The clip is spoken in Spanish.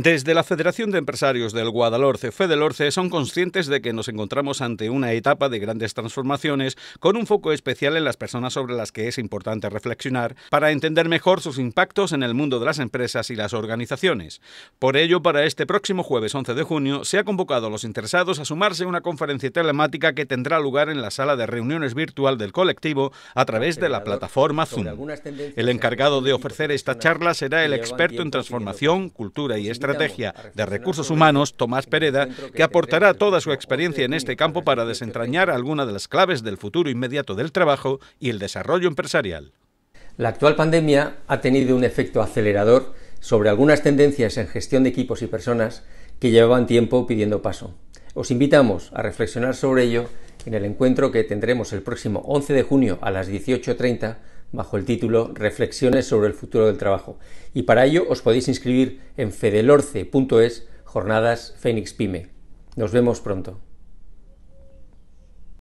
Desde la Federación de Empresarios del Guadalhorce, Fedelorce, son conscientes de que nos encontramos ante una etapa de grandes transformaciones con un foco especial en las personas sobre las que es importante reflexionar para entender mejor sus impactos en el mundo de las empresas y las organizaciones. Por ello, para este próximo jueves 11 de junio se ha convocado a los interesados a sumarse a una conferencia telemática que tendrá lugar en la sala de reuniones virtual del colectivo a través de la plataforma Zoom. El encargado de ofrecer esta charla será el experto en transformación, cultura y estrategia Estrategia de Recursos Humanos, Tomás Pereda, que aportará toda su experiencia en este campo para desentrañar algunas de las claves del futuro inmediato del trabajo y el desarrollo empresarial. La actual pandemia ha tenido un efecto acelerador sobre algunas tendencias en gestión de equipos y personas que llevaban tiempo pidiendo paso. Os invitamos a reflexionar sobre ello en el encuentro que tendremos el próximo 11 de junio a las 18.30 bajo el título Reflexiones sobre el futuro del trabajo. Y para ello os podéis inscribir en fedelorce.es Jornadas Fénix Pyme. Nos vemos pronto.